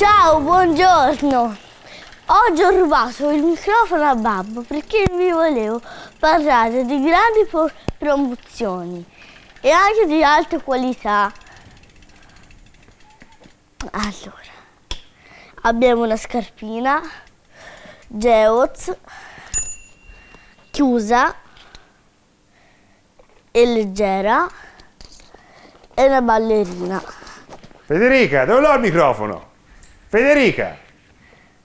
Ciao, buongiorno. Oggi ho rubato il microfono a Babbo perché vi volevo parlare di grandi promozioni e anche di alte qualità. Allora, abbiamo una scarpina, Geoz, chiusa e leggera e una ballerina. Federica, dove l'ho il microfono? Federica,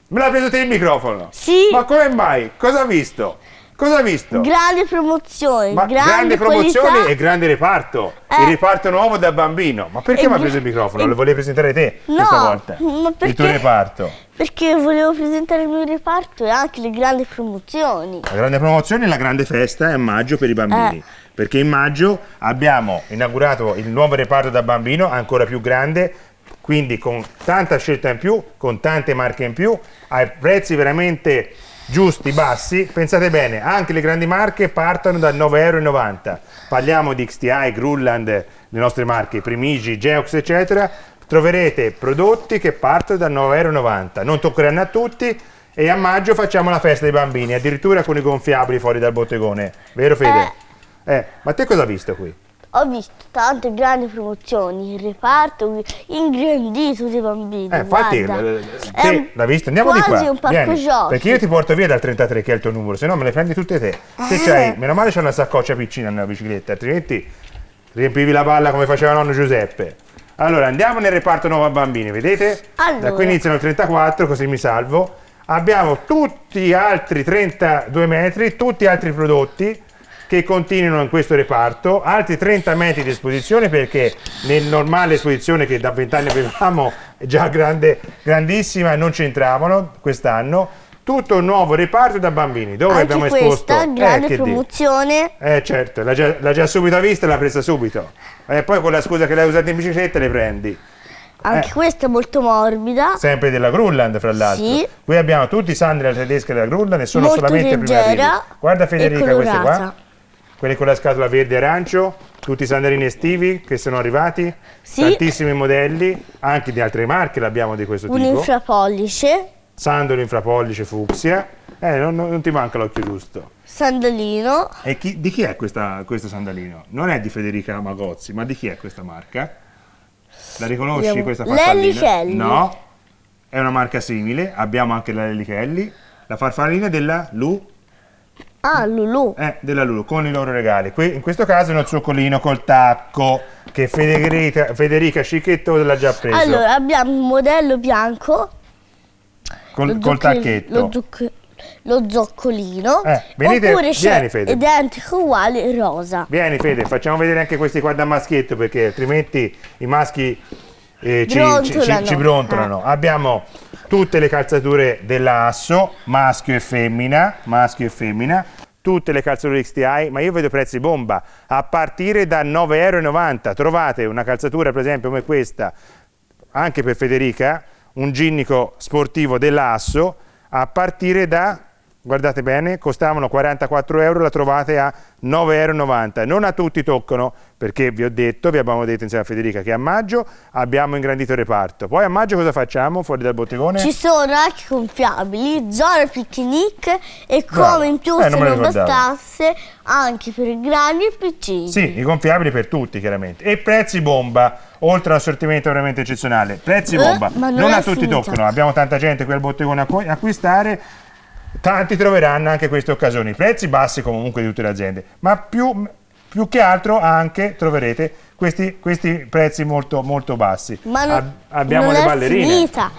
me l'ha preso te il microfono? Sì. Ma come mai? Cosa ha visto? Cosa ha visto? Grande promozione, ma grande, grande promozione e grande reparto. Eh. Il reparto nuovo da bambino. Ma perché mi ha preso il microfono? Lo volevi presentare te no, questa volta? Ma perché? Il tuo reparto. Perché volevo presentare il mio reparto e anche le grandi promozioni. La grande promozione e la grande festa è a maggio per i bambini. Eh. Perché in maggio abbiamo inaugurato il nuovo reparto da bambino, ancora più grande, quindi con tanta scelta in più, con tante marche in più, ai prezzi veramente giusti, bassi, pensate bene, anche le grandi marche partono da 9,90 euro, parliamo di XTI, Grulland, le nostre marche, Primigi, Geox eccetera, troverete prodotti che partono da 9,90 euro, non toccheranno a tutti, e a maggio facciamo la festa dei bambini, addirittura con i gonfiabili fuori dal bottegone, vero Fede? Eh, eh ma te cosa hai visto qui? ho visto tante grandi promozioni, il reparto ingrandito dei bambini. Eh, infatti, eh, te, l'ha visto, Andiamo di qua. un parco Vieni, Perché io ti porto via dal 33 che è il tuo numero, se no me le prendi tutte te. Se eh. c'hai, meno male c'è una saccoccia piccina nella bicicletta, altrimenti riempivi la palla come faceva nonno Giuseppe. Allora, andiamo nel reparto nuovo a bambini, vedete? Allora. Da qui iniziano il 34, così mi salvo. Abbiamo tutti gli altri 32 metri, tutti gli altri prodotti che continuano in questo reparto, altri 30 metri di esposizione perché nel normale esposizione che da 20 anni avevamo già grande, grandissima non c'entravano quest'anno, tutto un nuovo reparto da bambini dove Anche abbiamo esposto questa eh, grande eh, promozione eh certo l'ha già, già, subito vista e l'ha presa subito e eh, poi con la scusa che l'hai usata in bicicletta le prendi anche eh. questa è molto morbida. Sempre della Grunland, fra l'altro. Sì. Qui abbiamo tutti i sandali alla tedesca della Grunland e sono molto solamente leggera, primaveri. Guarda Federica questa qua quelli con la scatola verde e arancio, tutti i sandalini estivi che sono arrivati, sì. tantissimi modelli, anche di altre marche l'abbiamo di questo Un tipo. Un infrapollice. Sandolo infrapollice fucsia. Eh, non, non ti manca l'occhio giusto. Sandalino. E chi, di chi è questa, questo sandalino? Non è di Federica Magozzi, ma di chi è questa marca? La riconosci Abbiamo... questa farfallina? Lellicelli. No, è una marca simile, abbiamo anche la Lellichelli, la farfallina della Lu Ah, mm. Lulu. Eh, della Lulu, con i loro regali. Qui, in questo caso è il cioccolino col tacco che Federica, Federica Scicchetto l'ha già preso. Allora, abbiamo un modello bianco. Col, col tacchetto. Lo, lo zoccolino. Eh, venite, oppure c'è identico uguale rosa. Vieni Fede, facciamo vedere anche questi qua da maschietto perché altrimenti i maschi eh, ci, ci, ci, ci, brontolano. Ah. Abbiamo tutte le calzature dell'asso, maschio e femmina, maschio e femmina tutte le calzature XTI, ma io vedo prezzi bomba, a partire da 9,90 euro. Trovate una calzatura, per esempio, come questa, anche per Federica, un ginnico sportivo dell'Asso, a partire da guardate bene, costavano 44 euro, la trovate a 9,90 euro. Non a tutti toccano, perché vi ho detto, vi abbiamo detto insieme a Federica, che a maggio abbiamo ingrandito il reparto. Poi a maggio cosa facciamo fuori dal bottegone? Ci sono archi gonfiabili, zona picnic e come in più eh, se non bastasse anche per i grandi e piccini. Sì, i gonfiabili per tutti chiaramente. E prezzi bomba, oltre all'assortimento veramente eccezionale. Prezzi eh, bomba, non, non a finita. tutti toccano, abbiamo tanta gente qui al bottegone a acquistare tanti troveranno anche queste occasioni, prezzi bassi comunque di tutte le aziende, ma più, più che altro anche troverete questi, questi prezzi molto, molto bassi. Ma non, abbiamo non le ballerine. Finita.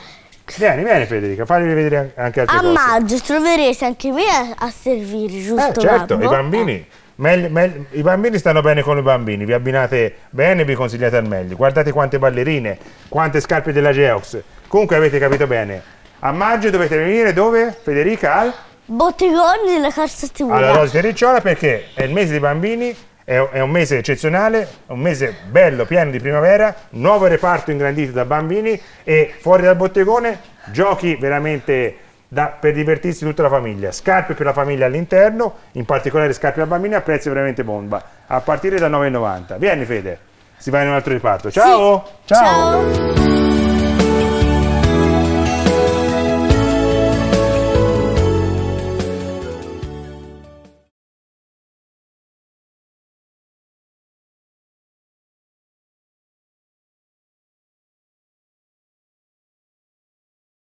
Vieni, vieni Federica, fammi vedere anche altre a cose. A maggio troverete anche me a, a servire, eh, giusto? Eh, certo, Babbo? i bambini. Meglio, eh. meglio, I bambini stanno bene con i bambini, vi abbinate bene e vi consigliate al meglio. Guardate quante ballerine, quante scarpe della Geox. Comunque avete capito bene, a maggio dovete venire dove, Federica? Al Bottegone della Carsatura. Alla Rosa di Ricciola perché è il mese dei bambini, è, è un mese eccezionale, è un mese bello, pieno di primavera, nuovo reparto ingrandito da bambini e fuori dal bottegone giochi veramente... Da, per divertirsi tutta la famiglia. Scarpe per la famiglia all'interno, in particolare scarpe da bambini a prezzi veramente bomba, a partire da 9,90. Vieni Fede, si va in un altro riparto. Ciao! Sì. Ciao! Ciao.